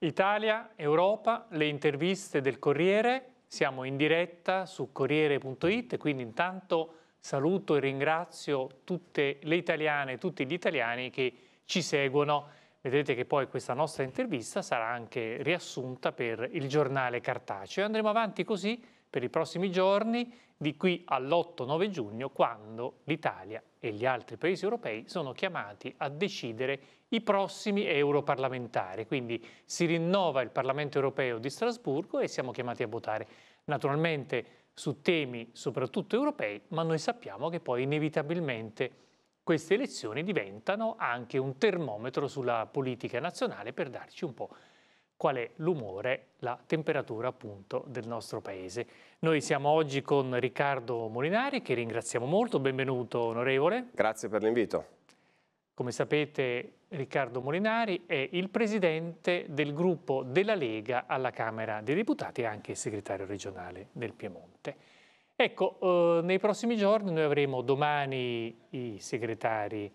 Italia, Europa, le interviste del Corriere, siamo in diretta su Corriere.it, quindi intanto saluto e ringrazio tutte le italiane e tutti gli italiani che ci seguono. Vedrete che poi questa nostra intervista sarà anche riassunta per il giornale cartaceo. Andremo avanti così per i prossimi giorni, di qui all'8-9 giugno, quando l'Italia e gli altri paesi europei sono chiamati a decidere i prossimi europarlamentari. Quindi si rinnova il Parlamento europeo di Strasburgo e siamo chiamati a votare. Naturalmente su temi soprattutto europei, ma noi sappiamo che poi inevitabilmente queste elezioni diventano anche un termometro sulla politica nazionale per darci un po' qual è l'umore, la temperatura appunto del nostro paese. Noi siamo oggi con Riccardo Molinari che ringraziamo molto, benvenuto onorevole. Grazie per l'invito. Come sapete Riccardo Molinari è il presidente del gruppo della Lega alla Camera dei Deputati e anche segretario regionale del Piemonte. Ecco, eh, nei prossimi giorni noi avremo domani i segretari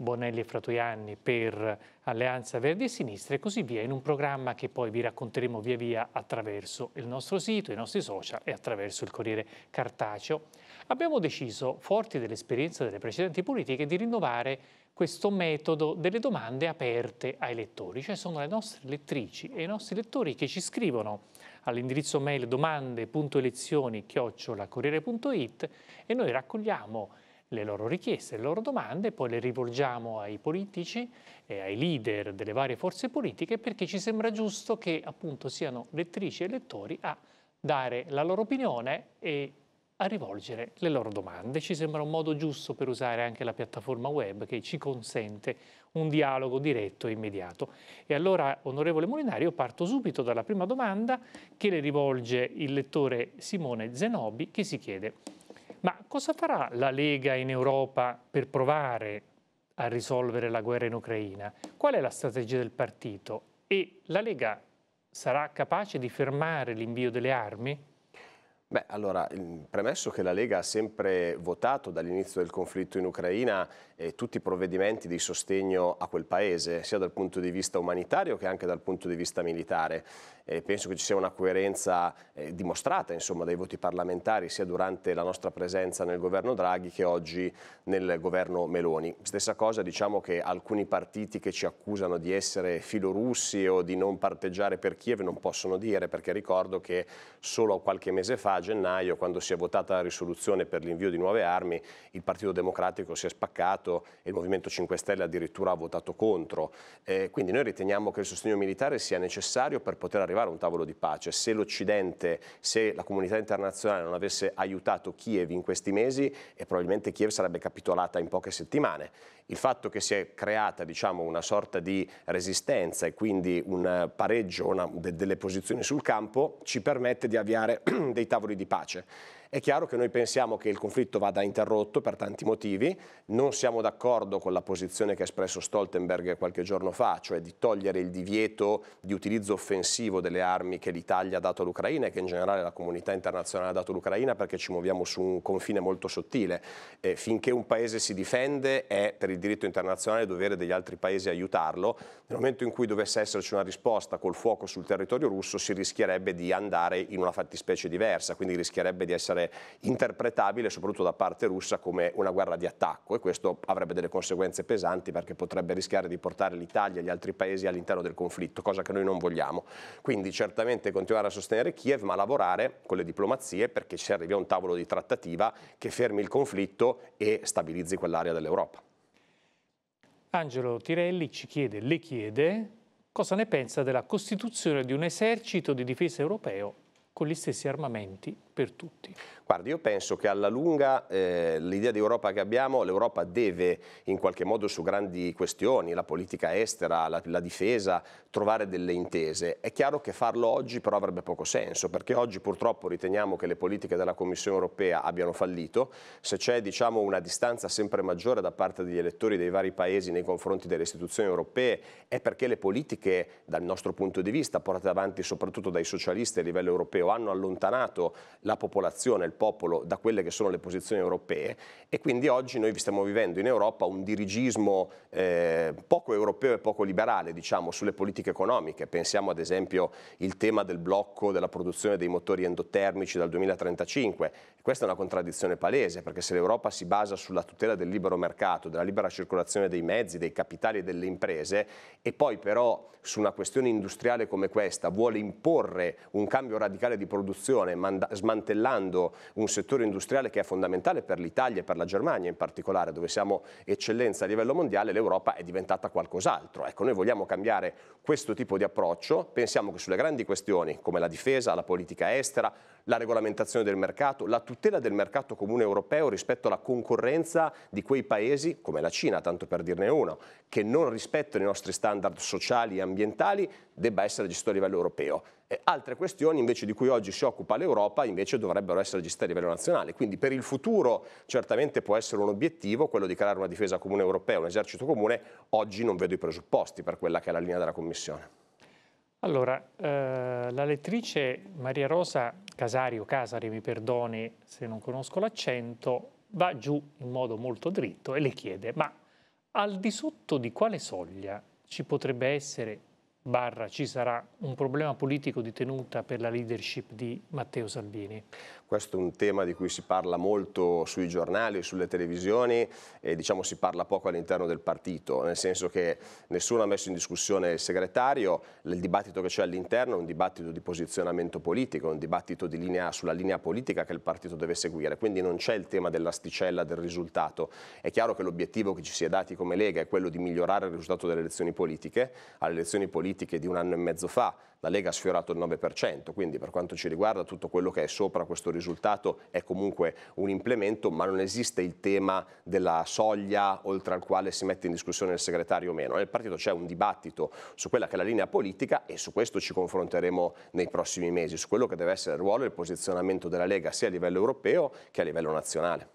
Bonelli e Fratoianni per Alleanza Verdi e Sinistra e così via, in un programma che poi vi racconteremo via via attraverso il nostro sito, i nostri social e attraverso il Corriere Cartaceo. Abbiamo deciso, forti dell'esperienza delle precedenti politiche, di rinnovare questo metodo delle domande aperte ai lettori, cioè sono le nostre lettrici e i nostri lettori che ci scrivono all'indirizzo mail domande.elezioni.it e noi raccogliamo le loro richieste, le loro domande, poi le rivolgiamo ai politici e ai leader delle varie forze politiche perché ci sembra giusto che appunto siano lettrici e lettori a dare la loro opinione e a rivolgere le loro domande. Ci sembra un modo giusto per usare anche la piattaforma web che ci consente un dialogo diretto e immediato. E allora, onorevole Molinari, io parto subito dalla prima domanda che le rivolge il lettore Simone Zenobi che si chiede ma cosa farà la Lega in Europa per provare a risolvere la guerra in Ucraina? Qual è la strategia del partito? E la Lega sarà capace di fermare l'invio delle armi? Beh, allora, mm, premesso che la Lega ha sempre votato dall'inizio del conflitto in Ucraina eh, tutti i provvedimenti di sostegno a quel paese, sia dal punto di vista umanitario che anche dal punto di vista militare. Eh, penso che ci sia una coerenza eh, dimostrata insomma, dai voti parlamentari sia durante la nostra presenza nel governo Draghi che oggi nel governo Meloni. Stessa cosa diciamo che alcuni partiti che ci accusano di essere filorussi o di non parteggiare per Kiev non possono dire, perché ricordo che solo qualche mese fa a gennaio, quando si è votata la risoluzione per l'invio di nuove armi, il Partito Democratico si è spaccato e il Movimento 5 Stelle addirittura ha votato contro. Eh, quindi noi riteniamo che il sostegno militare sia necessario per poter arrivare a un tavolo di pace. Se l'Occidente, se la comunità internazionale non avesse aiutato Kiev in questi mesi, probabilmente Kiev sarebbe capitolata in poche settimane il fatto che si è creata diciamo, una sorta di resistenza e quindi un pareggio, una, de, delle posizioni sul campo, ci permette di avviare dei tavoli di pace è chiaro che noi pensiamo che il conflitto vada interrotto per tanti motivi, non siamo d'accordo con la posizione che ha espresso Stoltenberg qualche giorno fa, cioè di togliere il divieto di utilizzo offensivo delle armi che l'Italia ha dato all'Ucraina e che in generale la comunità internazionale ha dato all'Ucraina perché ci muoviamo su un confine molto sottile. E finché un paese si difende è per il diritto internazionale dovere degli altri paesi aiutarlo. Nel momento in cui dovesse esserci una risposta col fuoco sul territorio russo si rischierebbe di andare in una fattispecie diversa, quindi rischierebbe di essere essere interpretabile, soprattutto da parte russa, come una guerra di attacco e questo avrebbe delle conseguenze pesanti perché potrebbe rischiare di portare l'Italia e gli altri paesi all'interno del conflitto, cosa che noi non vogliamo. Quindi certamente continuare a sostenere Kiev, ma lavorare con le diplomazie perché ci arrivi a un tavolo di trattativa che fermi il conflitto e stabilizzi quell'area dell'Europa. Angelo Tirelli ci chiede, le chiede, cosa ne pensa della costituzione di un esercito di difesa europeo con gli stessi armamenti per tutti? Guardi, io penso che alla lunga eh, l'idea di Europa che abbiamo, l'Europa deve in qualche modo su grandi questioni, la politica estera, la, la, difesa, trovare delle intese. È chiaro che farlo oggi però avrebbe poco senso, perché oggi purtroppo riteniamo che le politiche della Commissione europea abbiano fallito. Se c'è diciamo, una distanza sempre maggiore da parte degli elettori dei vari paesi nei confronti delle istituzioni europee, è perché le politiche, dal nostro punto di vista, portate avanti soprattutto dai socialisti a livello europeo, hanno allontanato la popolazione, il popolo, da quelle che sono le posizioni europee e quindi oggi noi stiamo vivendo in Europa un dirigismo eh, poco europeo e poco liberale diciamo, sulle politiche economiche. Pensiamo ad esempio il tema del blocco della produzione dei motori endotermici dal 2035. Questa è una contraddizione palese perché se l'Europa si basa sulla tutela del libero mercato, della libera circolazione dei mezzi, dei capitali e delle imprese e poi però su una questione industriale come questa vuole imporre un cambio radicale di produzione, smandando smantellando un settore industriale che è fondamentale per l'Italia e per la Germania in particolare, dove siamo eccellenza a livello mondiale, l'Europa è diventata qualcos'altro. Ecco, noi vogliamo cambiare questo tipo di approccio, pensiamo che sulle grandi questioni come la difesa, la politica estera, la regolamentazione del mercato, la tutela del mercato comune europeo rispetto alla concorrenza di quei paesi, come la Cina, tanto per dirne uno, che non rispettano i nostri standard sociali e ambientali, debba essere gestito a livello europeo. E altre questioni invece di cui oggi si occupa l'Europa invece dovrebbero essere gestite a livello nazionale. Quindi per il futuro certamente può essere un obiettivo quello di creare una difesa comune europea, un esercito comune. Oggi non vedo i presupposti per quella che è la linea della Commissione. Allora, eh, la lettrice Maria Rosa Casario, Casari mi perdoni se non conosco l'accento, va giù in modo molto dritto e le chiede ma al di sotto di quale soglia ci potrebbe essere barra ci sarà un problema politico di tenuta per la leadership di Matteo Salvini. Questo è un tema di cui si parla molto sui giornali, sulle televisioni e diciamo si parla poco all'interno del partito, nel senso che nessuno ha messo in discussione il segretario, il dibattito che c'è all'interno è un dibattito di posizionamento politico, è un dibattito di linea, sulla linea politica che il partito deve seguire, quindi non c'è il tema dell'asticella del risultato. È chiaro che l'obiettivo che ci si è dati come Lega è quello di migliorare il risultato delle elezioni politiche, alle elezioni politiche di un anno e mezzo fa la Lega ha sfiorato il 9%, quindi per quanto ci riguarda tutto quello che è sopra questo risultato risultato è comunque un implemento, ma non esiste il tema della soglia oltre al quale si mette in discussione il segretario o meno. Nel partito c'è un dibattito su quella che è la linea politica e su questo ci confronteremo nei prossimi mesi, su quello che deve essere il ruolo e il posizionamento della Lega sia a livello europeo che a livello nazionale.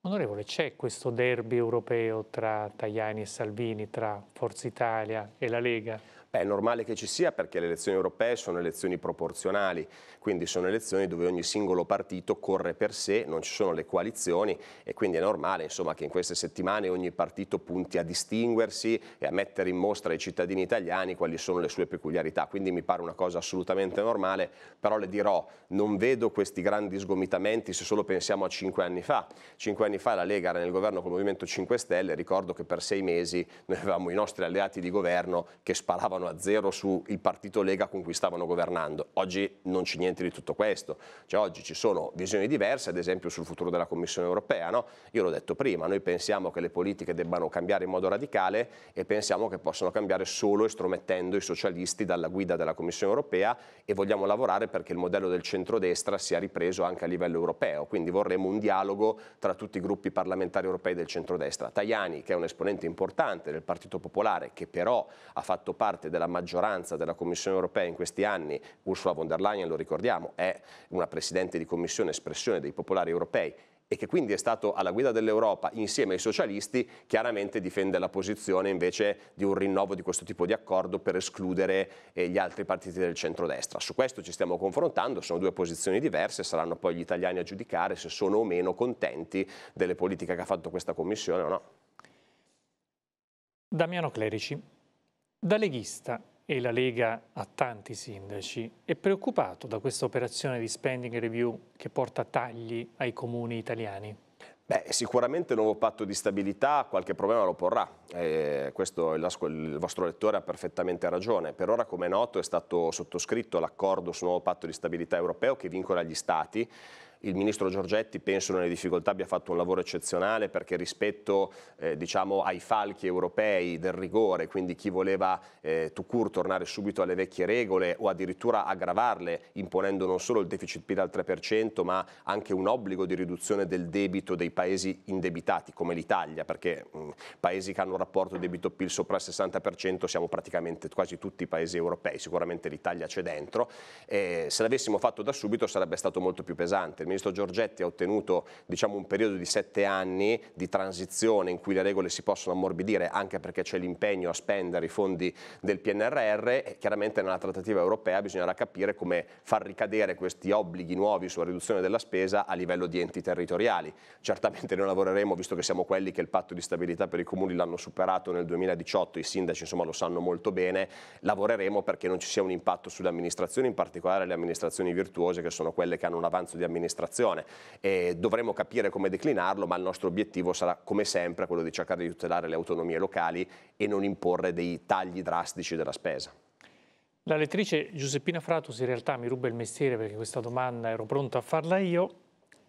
Onorevole, c'è questo derby europeo tra Tajani e Salvini, tra Forza Italia e la Lega? Beh, è normale che ci sia perché le elezioni europee sono elezioni proporzionali, quindi sono elezioni dove ogni singolo partito corre per sé, non ci sono le coalizioni e quindi è normale insomma, che in queste settimane ogni partito punti a distinguersi e a mettere in mostra ai cittadini italiani quali sono le sue peculiarità. Quindi mi pare una cosa assolutamente normale, però le dirò, non vedo questi grandi sgomitamenti se solo pensiamo a cinque anni fa. Cinque anni fa la Lega era nel governo col Movimento 5 Stelle, ricordo che per sei mesi noi avevamo i nostri alleati di governo che sparavano andavano a zero sul partito Lega con cui stavano governando. Oggi non c'è niente di tutto questo. Cioè, oggi ci sono visioni diverse, ad esempio sul futuro della Commissione europea. No? Io l'ho detto prima, noi pensiamo che le politiche debbano cambiare in modo radicale e pensiamo che possano cambiare solo estromettendo i socialisti dalla guida della Commissione europea e vogliamo lavorare perché il modello del centrodestra sia ripreso anche a livello europeo. Quindi vorremmo un dialogo tra tutti i gruppi parlamentari europei del centrodestra. Tajani, che è un esponente importante del Partito Popolare, che però ha fatto parte parte della maggioranza della Commissione europea in questi anni, Ursula von der Leyen, lo ricordiamo, è una Presidente di Commissione, espressione dei popolari europei, e che quindi è stato alla guida dell'Europa insieme ai socialisti, chiaramente difende la posizione invece di un rinnovo di questo tipo di accordo per escludere eh, gli altri partiti del centrodestra. Su questo ci stiamo confrontando, sono due posizioni diverse, saranno poi gli italiani a giudicare se sono o meno contenti delle politiche che ha fatto questa Commissione o no. Damiano Clerici. Da leghista, e la Lega ha tanti sindaci, è preoccupato da questa operazione di spending review che porta tagli ai comuni italiani? Beh, sicuramente il nuovo patto di stabilità qualche problema lo porrà, eh, questo il, il, vostro lettore ha perfettamente ragione. Per ora, come è noto, è stato sottoscritto l'accordo sul nuovo patto di stabilità europeo che vincola gli Stati il ministro Giorgetti penso nelle difficoltà abbia fatto un lavoro eccezionale perché rispetto eh, diciamo, ai falchi europei del rigore, quindi chi voleva eh, Tucur tornare subito alle vecchie regole o addirittura aggravarle imponendo non solo il deficit PIL al 3% ma anche un obbligo di riduzione del debito dei paesi indebitati come l'Italia perché mh, mm, paesi che hanno un rapporto debito-PIL sopra il 60% siamo praticamente quasi tutti i paesi europei, sicuramente l'Italia c'è dentro. Eh, se l'avessimo fatto da subito sarebbe stato molto più pesante il ministro Giorgetti ha ottenuto diciamo, un periodo di sette anni di transizione in cui le regole si possono ammorbidire anche perché c'è l'impegno a spendere i fondi del PNRR e chiaramente nella trattativa europea bisognerà capire come far ricadere questi obblighi nuovi sulla riduzione della spesa a livello di enti territoriali. Certamente noi lavoreremo, visto che siamo quelli che il patto di stabilità per i comuni l'hanno superato nel 2018, i sindaci insomma, lo sanno molto bene, lavoreremo perché non ci sia un impatto sulle amministrazioni, in particolare le amministrazioni virtuose che sono quelle che hanno un avanzo di amministrazione amministrazione e dovremo capire come declinarlo, ma il nostro obiettivo sarà come sempre quello di cercare di tutelare le autonomie locali e non imporre dei tagli drastici della spesa. La lettrice Giuseppina Fratus in realtà mi ruba il mestiere perché questa domanda ero pronto a farla io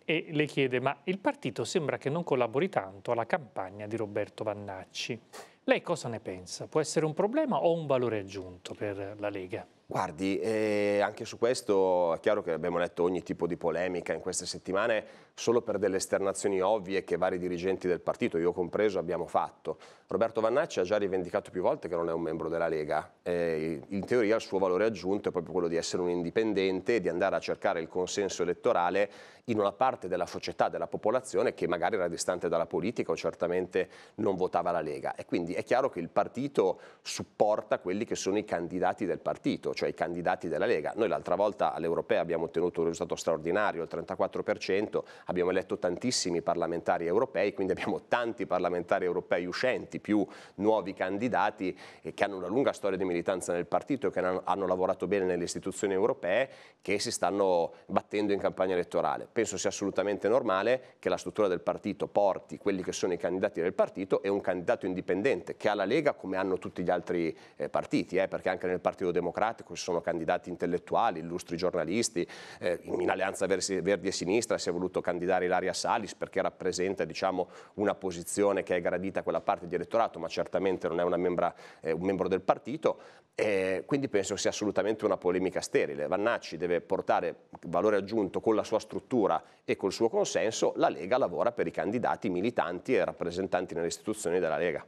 e le chiede ma il partito sembra che non collabori tanto alla campagna di Roberto Vannacci. Lei cosa ne pensa? Può essere un problema o un valore aggiunto per la Lega? Guardi, eh, anche su questo è chiaro che abbiamo letto ogni tipo di polemica in queste settimane solo per delle esternazioni ovvie che vari dirigenti del partito, io compreso, abbiamo fatto. Roberto Vannacci ha già rivendicato più volte che non è un membro della Lega. Eh, in teoria il suo valore aggiunto è proprio quello di essere un indipendente e di andare a cercare il consenso elettorale in una parte della società, della popolazione che magari era distante dalla politica o certamente non votava la Lega. E quindi è chiaro che il partito supporta quelli che sono i candidati del partito cioè i candidati della Lega. Noi l'altra volta all'Europea abbiamo ottenuto un risultato straordinario, il 34%, abbiamo eletto tantissimi parlamentari europei, quindi abbiamo tanti parlamentari europei uscenti, più nuovi candidati eh, che hanno una lunga storia di militanza nel partito e che hanno lavorato bene nelle istituzioni europee, che si stanno battendo in campagna elettorale. Penso sia assolutamente normale che la struttura del partito porti quelli che sono i candidati del partito e un candidato indipendente che ha la Lega come hanno tutti gli altri eh, partiti, eh, perché anche nel Partito Democratico ci sono candidati intellettuali, illustri giornalisti, eh, in Alleanza Verdi e Sinistra si è voluto candidare Ilaria Salis perché rappresenta diciamo, una posizione che è gradita a quella parte di elettorato, ma certamente non è membra, eh, un membro del partito, eh, quindi penso sia assolutamente una polemica sterile. Vannacci deve portare valore aggiunto con la sua struttura e col suo consenso, la Lega lavora per i candidati militanti e rappresentanti nelle istituzioni della Lega.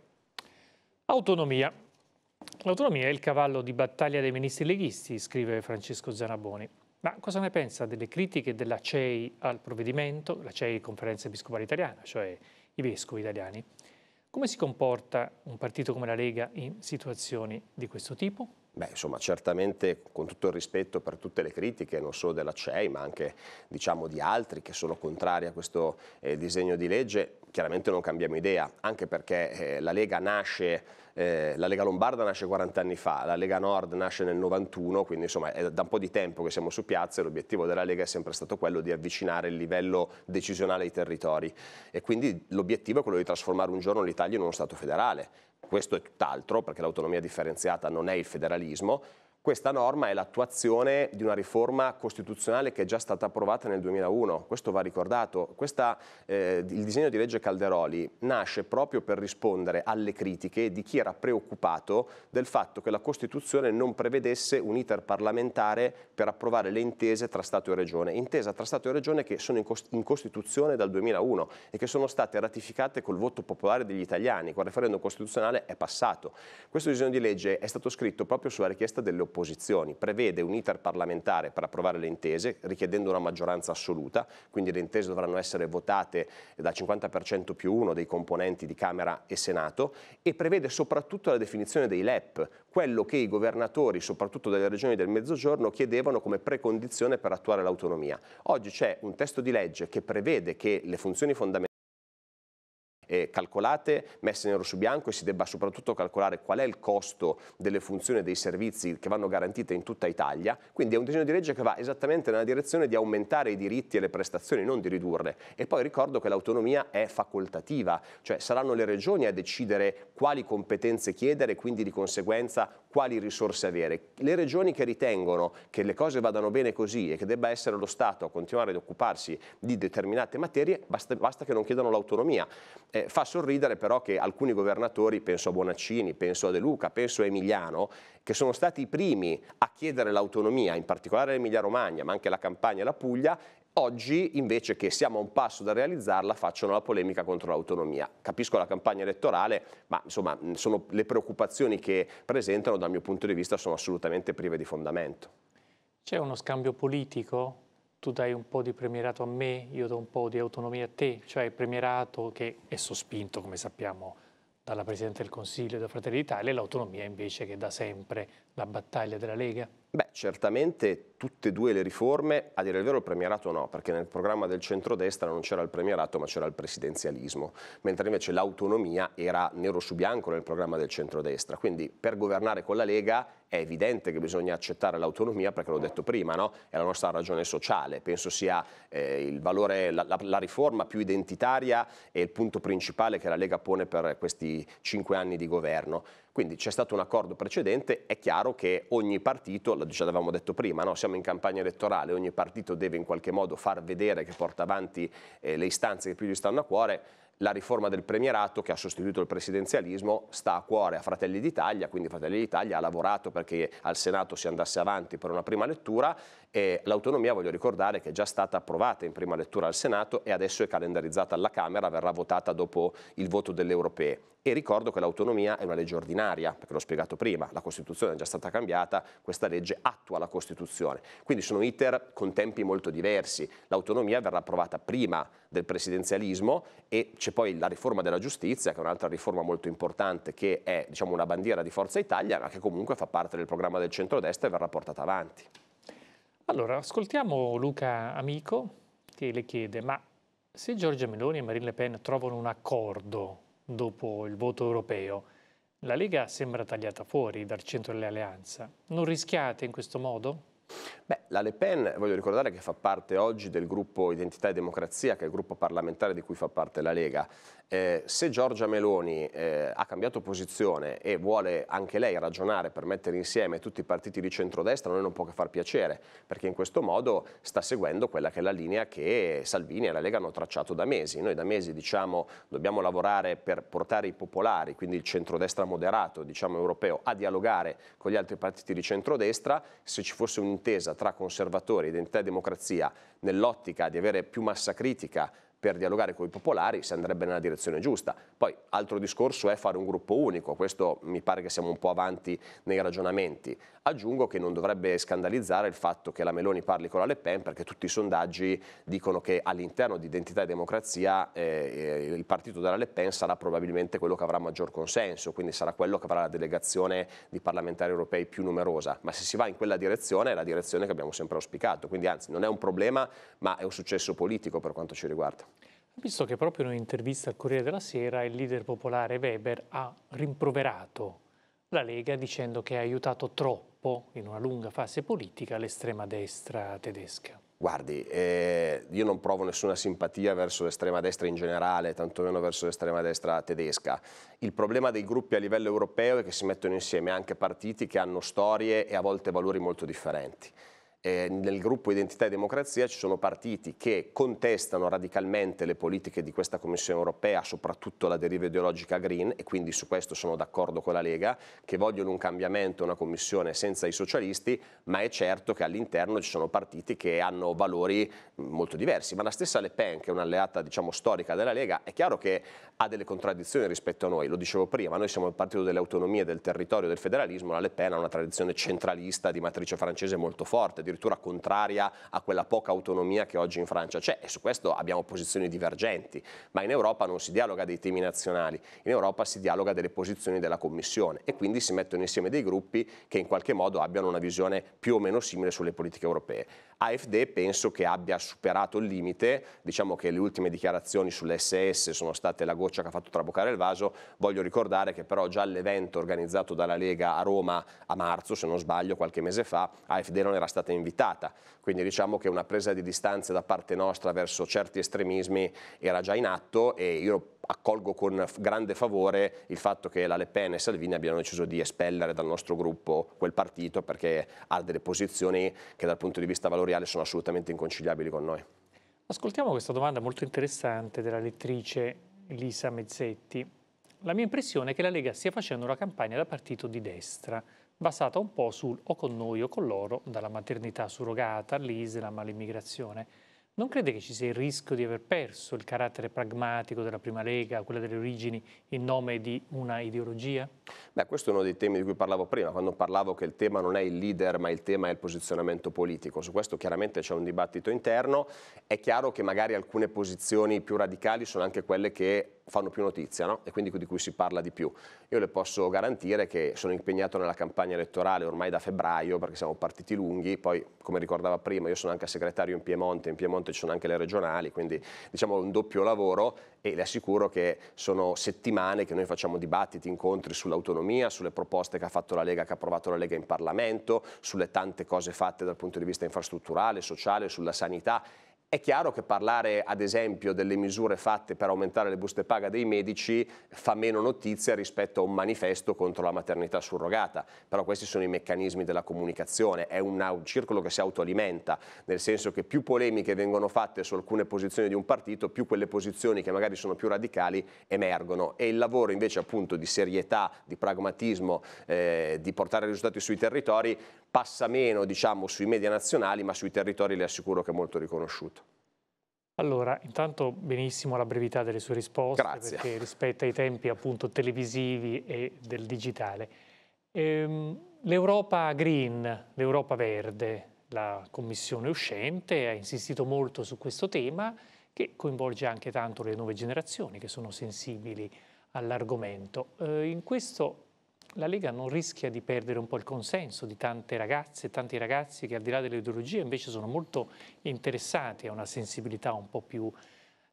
Autonomia. L'autonomia è il cavallo di battaglia dei ministri leghisti, scrive Francesco Zanaboni. Ma cosa ne pensa delle critiche della CEI al provvedimento, la CEI Conferenza Episcopale Italiana, cioè i vescovi italiani? Come si comporta un partito come la Lega in situazioni di questo tipo? Beh, insomma, certamente con tutto il rispetto per tutte le critiche, non solo della CEI, ma anche diciamo, di altri che sono contrari a questo eh, disegno di legge, chiaramente non cambiamo idea, anche perché eh, la Lega nasce eh, la Lega Lombarda nasce 40 anni fa, la Lega Nord nasce nel 91, quindi insomma è da un po' di tempo che siamo su piazza e l'obiettivo della Lega è sempre stato quello di avvicinare il livello decisionale ai territori e quindi l'obiettivo è quello di trasformare un giorno l'Italia in uno Stato federale questo è tutt'altro, perché l'autonomia differenziata non è il federalismo, questa norma è l'attuazione di una riforma costituzionale che è già stata approvata nel 2001, questo va ricordato. Questa, eh, il disegno di legge Calderoli nasce proprio per rispondere alle critiche di chi era preoccupato del fatto che la Costituzione non prevedesse un iter parlamentare per approvare le intese tra Stato e Regione, intesa tra Stato e Regione che sono in, in Costituzione dal 2001 e che sono state ratificate col voto popolare degli italiani, quel referendum costituzionale è passato. Questo disegno di legge è stato scritto proprio sulla richiesta delle opposizioni opposizioni, prevede un iter parlamentare per approvare le intese, richiedendo una maggioranza assoluta, quindi le intese dovranno essere votate dal 50% più uno dei componenti di Camera e Senato e prevede soprattutto la definizione dei LEP, quello che i governatori, soprattutto delle regioni del Mezzogiorno, chiedevano come precondizione per attuare l'autonomia. Oggi c'è un testo di legge che prevede che le funzioni fondamentali eh, calcolate, messe nero su bianco e si debba soprattutto calcolare qual è il costo delle funzioni e dei servizi che vanno garantite in tutta Italia. Quindi è un disegno di legge che va esattamente nella direzione di aumentare i diritti e le prestazioni, non di ridurle. E poi ricordo che l'autonomia è facoltativa, cioè saranno le regioni a decidere quali competenze chiedere e quindi di conseguenza quali risorse avere. Le regioni che ritengono che le cose vadano bene così e che debba essere lo Stato a continuare ad occuparsi di determinate materie, basta, basta che non chiedano l'autonomia. Eh, eh, fa sorridere però che alcuni governatori, penso a Bonaccini, penso a De Luca, penso a Emiliano, che sono stati i primi a chiedere l'autonomia, in particolare l'Emilia Romagna, ma anche la Campania e la Puglia, Oggi, invece che siamo a un passo da realizzarla, facciano la polemica contro l'autonomia. Capisco la campagna elettorale, ma insomma, sono, le preoccupazioni che presentano, dal mio punto di vista, sono assolutamente prive di fondamento. C'è uno scambio politico tu dai un po' di premierato a me, io do un po' di autonomia a te, cioè il premierato che è sospinto, come sappiamo, dalla Presidente del Consiglio e da Fratelli d'Italia, e l'autonomia invece che dà sempre la battaglia della Lega? Beh, certamente tutte e due le riforme, a dire il vero il premierato no, perché nel programma del centrodestra non c'era il premierato ma c'era il presidenzialismo, mentre invece l'autonomia era nero su bianco nel programma del centrodestra. Quindi per governare con la Lega è evidente che bisogna accettare l'autonomia perché l'ho detto prima, no? è la nostra ragione sociale, penso sia eh, valore, la, la, la, riforma più identitaria e il punto principale che la Lega pone per questi cinque anni di governo. Quindi c'è stato un accordo precedente, è chiaro che ogni partito, lo già l'avevamo detto prima, no? siamo in campagna elettorale, ogni partito deve in qualche modo far vedere che porta avanti eh, le istanze che più gli stanno a cuore, la riforma del premierato che ha sostituito il presidenzialismo sta a cuore a Fratelli d'Italia, quindi Fratelli d'Italia ha lavorato perché al Senato si andasse avanti per una prima lettura e l'autonomia voglio ricordare che è già stata approvata in prima lettura al Senato e adesso è calendarizzata alla Camera, verrà votata dopo il voto delle europee. E ricordo che l'autonomia è una legge ordinaria, perché l'ho spiegato prima, la Costituzione è già stata cambiata, questa legge attua la Costituzione. Quindi sono iter con tempi molto diversi. L'autonomia verrà approvata prima del presidenzialismo e c'è poi la riforma della giustizia, che è un'altra riforma molto importante, che è diciamo, una bandiera di Forza Italia, ma che comunque fa parte del programma del centrodestra e verrà portata avanti. Allora, ascoltiamo Luca Amico che le chiede, ma se Giorgia Meloni e Marine Le Pen trovano un accordo dopo il voto europeo, la Lega sembra tagliata fuori dal centro dell'alleanza. Non rischiate in questo modo? Beh, la Le Pen, voglio ricordare che fa parte oggi del gruppo Identità e Democrazia, che è il gruppo parlamentare di cui fa parte la Lega. Eh, se Giorgia Meloni eh, ha cambiato posizione e vuole anche lei ragionare per mettere insieme tutti i partiti di centrodestra, a noi non può che far piacere, perché in questo modo sta seguendo quella che è la linea che Salvini e la Lega hanno tracciato da mesi. Noi da mesi diciamo dobbiamo lavorare per portare i popolari, quindi il centrodestra moderato, diciamo europeo, a dialogare con gli altri partiti di centrodestra. Se ci fosse un'intesa tra conservatori, identità e democrazia, nell'ottica di avere più massa critica, per dialogare con i popolari si andrebbe nella direzione giusta. Poi altro discorso è fare un gruppo unico, questo mi pare che siamo un po' avanti nei ragionamenti. Aggiungo che non dovrebbe scandalizzare il fatto che la Meloni parli con la Le Pen perché tutti i sondaggi dicono che all'interno di Identità e Democrazia eh, il partito della Le Pen sarà probabilmente quello che avrà maggior consenso, quindi sarà quello che avrà la delegazione di parlamentari europei più numerosa, ma se si va in quella direzione è la direzione che abbiamo sempre auspicato, quindi anzi non è un problema ma è un successo politico per quanto ci riguarda visto che proprio in un'intervista al Corriere della Sera il leader popolare Weber ha rimproverato la Lega dicendo che ha aiutato troppo, in una lunga fase politica, l'estrema destra tedesca. Guardi, eh, io non provo nessuna simpatia verso l'estrema destra in generale, tantomeno verso l'estrema destra tedesca. Il problema dei gruppi a livello europeo è che si mettono insieme anche partiti che hanno storie e a volte valori molto differenti eh, nel gruppo Identità e Democrazia ci sono partiti che contestano radicalmente le politiche di questa Commissione europea, soprattutto la deriva ideologica green, e quindi su questo sono d'accordo con la Lega, che vogliono un cambiamento, una Commissione senza i socialisti, ma è certo che all'interno ci sono partiti che hanno valori molto diversi. Ma la stessa Le Pen, che è un'alleata diciamo, storica della Lega, è chiaro che ha delle contraddizioni rispetto a noi, lo dicevo prima, noi siamo il partito delle autonomie, del territorio, del federalismo, la Le Pen ha una tradizione centralista di matrice francese molto forte, addirittura contraria a quella poca autonomia che oggi in Francia c'è cioè, e su questo abbiamo posizioni divergenti, ma in Europa non si dialoga dei temi nazionali, in Europa si dialoga delle posizioni della Commissione e quindi si mettono insieme dei gruppi che in qualche modo abbiano una visione più o meno simile sulle politiche europee. AFD penso che abbia superato il limite, diciamo che le ultime dichiarazioni sull'SS sono state la goccia goccia che ha fatto traboccare il vaso. Voglio ricordare che però già l'evento organizzato dalla Lega a Roma a marzo, se non sbaglio, qualche mese fa, AFD non era stata invitata. Quindi diciamo che una presa di distanza da parte nostra verso certi estremismi era già in atto e io accolgo con grande favore il fatto che la Le Pen e Salvini abbiano deciso di espellere dal nostro gruppo quel partito perché ha delle posizioni che dal punto di vista valoriale sono assolutamente inconciliabili con noi. Ascoltiamo questa domanda molto interessante della lettrice Lisa Mezzetti. La mia impressione è che la Lega stia facendo una campagna da partito di destra, basata un po' sul o con noi o con loro, dalla maternità surrogata all'Islam all'immigrazione non crede che ci sia il rischio di aver perso il carattere pragmatico della Prima Lega, quella delle origini, in nome di una ideologia? Beh, questo è uno dei temi di cui parlavo prima, quando parlavo che il tema non è il leader, ma il tema è il posizionamento politico. Su questo chiaramente c'è un dibattito interno. È chiaro che magari alcune posizioni più radicali sono anche quelle che fanno più notizia no? e quindi di cui si parla di più. Io le posso garantire che sono impegnato nella campagna elettorale ormai da febbraio perché siamo partiti lunghi, poi come ricordava prima io sono anche segretario in Piemonte, in Piemonte ci sono anche le regionali, quindi diciamo un doppio lavoro e le assicuro che sono settimane che noi facciamo dibattiti, incontri sull'autonomia, sulle proposte che ha fatto la Lega, che ha approvato la Lega in Parlamento, sulle tante cose fatte dal punto di vista infrastrutturale, sociale, sulla sanità è chiaro che parlare ad esempio delle misure fatte per aumentare le buste paga dei medici fa meno notizia rispetto a un manifesto contro la maternità surrogata, però questi sono i meccanismi della comunicazione, è un, circolo che si autoalimenta, nel senso che più polemiche vengono fatte su alcune posizioni di un partito, più quelle posizioni che magari sono più radicali emergono e il lavoro invece appunto di serietà, di pragmatismo, eh, di portare risultati sui territori passa meno diciamo, sui media nazionali, ma sui territori le assicuro che è molto riconosciuto. Allora, intanto benissimo la brevità delle sue risposte, Grazie. perché rispetto ai tempi appunto televisivi e del digitale. Ehm, L'Europa green, l'Europa verde, la commissione uscente ha insistito molto su questo tema che coinvolge anche tanto le nuove generazioni che sono sensibili all'argomento. Eh, in questo la Lega non rischia di perdere un po' il consenso di tante ragazze e tanti ragazzi che al di là delle ideologie invece sono molto interessati a una sensibilità un po' più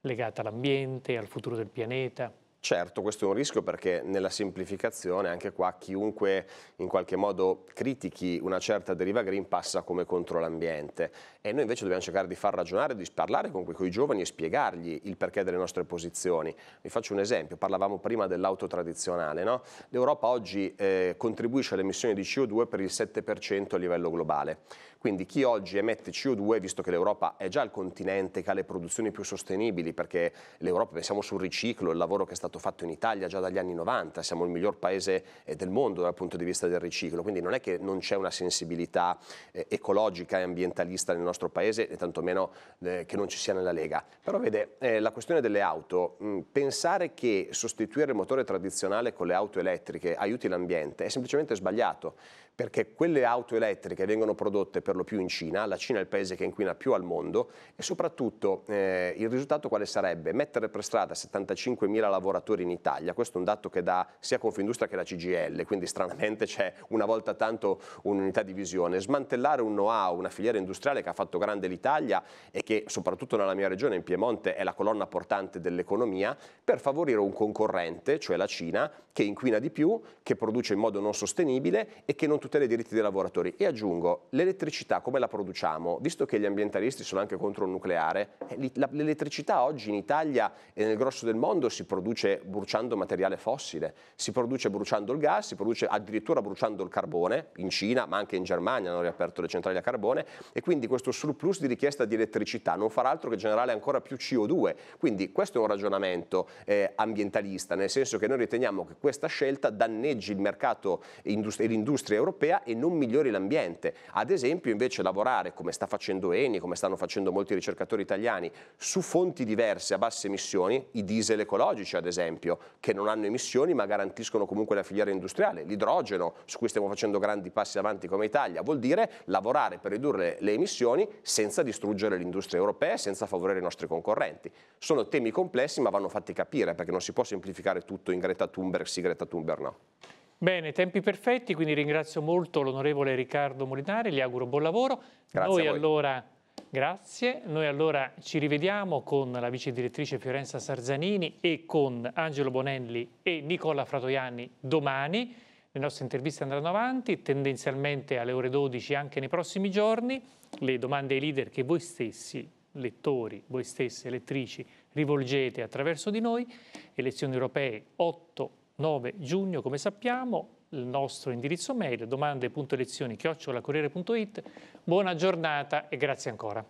legata all'ambiente, al futuro del pianeta? Certo, questo è un rischio perché nella semplificazione anche qua chiunque in qualche modo critichi una certa deriva green passa come contro l'ambiente e noi invece dobbiamo cercare di far ragionare, di parlare con quei giovani e spiegargli il perché delle nostre posizioni. Vi faccio un esempio, parlavamo prima dell'auto tradizionale, no? l'Europa oggi eh, contribuisce alle emissioni di CO2 per il 7% a livello globale, quindi chi oggi emette CO2, visto che l'Europa è già il continente che ha le produzioni più sostenibili perché l'Europa pensiamo sul riciclo, il lavoro che è stato stato fatto in Italia già dagli anni 90, siamo il miglior paese eh, del mondo dal punto di vista del riciclo, quindi non è che non c'è una sensibilità eh, ecologica e ambientalista nel nostro paese, e tantomeno eh, che non ci sia nella Lega. Però vede, la questione delle auto, mm, pensare che sostituire il motore tradizionale con le auto elettriche aiuti l'ambiente è semplicemente sbagliato, perché quelle auto elettriche vengono prodotte per lo più in Cina, la Cina è il paese che inquina più al mondo e soprattutto eh, il risultato quale sarebbe? Mettere per strada 75.000 lavoratori lavoratori in Italia. Questo è un dato che dà sia Confindustria che la CGL, quindi stranamente c'è una volta tanto un'unità di visione. Smantellare un know-how, una filiera industriale che ha fatto grande l'Italia e che soprattutto nella mia regione, in Piemonte, è la colonna portante dell'economia, per favorire un concorrente, cioè la Cina, che inquina di più, che produce in modo non sostenibile e che non tutela i diritti dei lavoratori. E aggiungo, l'elettricità come la produciamo? Visto che gli ambientalisti sono anche contro il nucleare, eh, l'elettricità oggi in Italia e nel grosso del mondo si produce produce bruciando materiale fossile, si produce bruciando il gas, si produce addirittura bruciando il carbone, in Cina ma anche in Germania hanno riaperto le centrali a carbone e quindi questo surplus di richiesta di elettricità non farà altro che generare ancora più CO2. Quindi questo è un ragionamento eh, ambientalista, nel senso che noi riteniamo che questa scelta danneggi il mercato e l'industria europea e non migliori l'ambiente. Ad esempio invece lavorare, come sta facendo Eni, come stanno facendo molti ricercatori italiani, su fonti diverse a basse emissioni, i diesel ecologici ad esempio, esempio, che non hanno emissioni ma garantiscono comunque la filiera industriale. L'idrogeno, su cui stiamo facendo grandi passi avanti come Italia, vuol dire lavorare per ridurre le emissioni senza distruggere l'industria europea e senza favorire i nostri concorrenti. Sono temi complessi ma vanno fatti capire perché non si può semplificare tutto in Greta Thunberg sì, Greta Thunberg no. Bene, tempi perfetti, quindi ringrazio molto l'onorevole Riccardo Molinari, gli auguro buon lavoro. Grazie Noi allora Grazie, noi allora ci rivediamo con la vice direttrice Fiorenza Sarzanini e con Angelo Bonelli e Nicola Fratoiani domani. Le nostre interviste andranno avanti, tendenzialmente alle ore 12 anche nei prossimi giorni. Le domande ai leader che voi stessi, lettori, voi stesse, lettrici, rivolgete attraverso di noi. Elezioni europee 8-9 giugno, come sappiamo, il nostro indirizzo mail domande.lezioni.chiocciolacorriere.it Buona giornata e grazie ancora.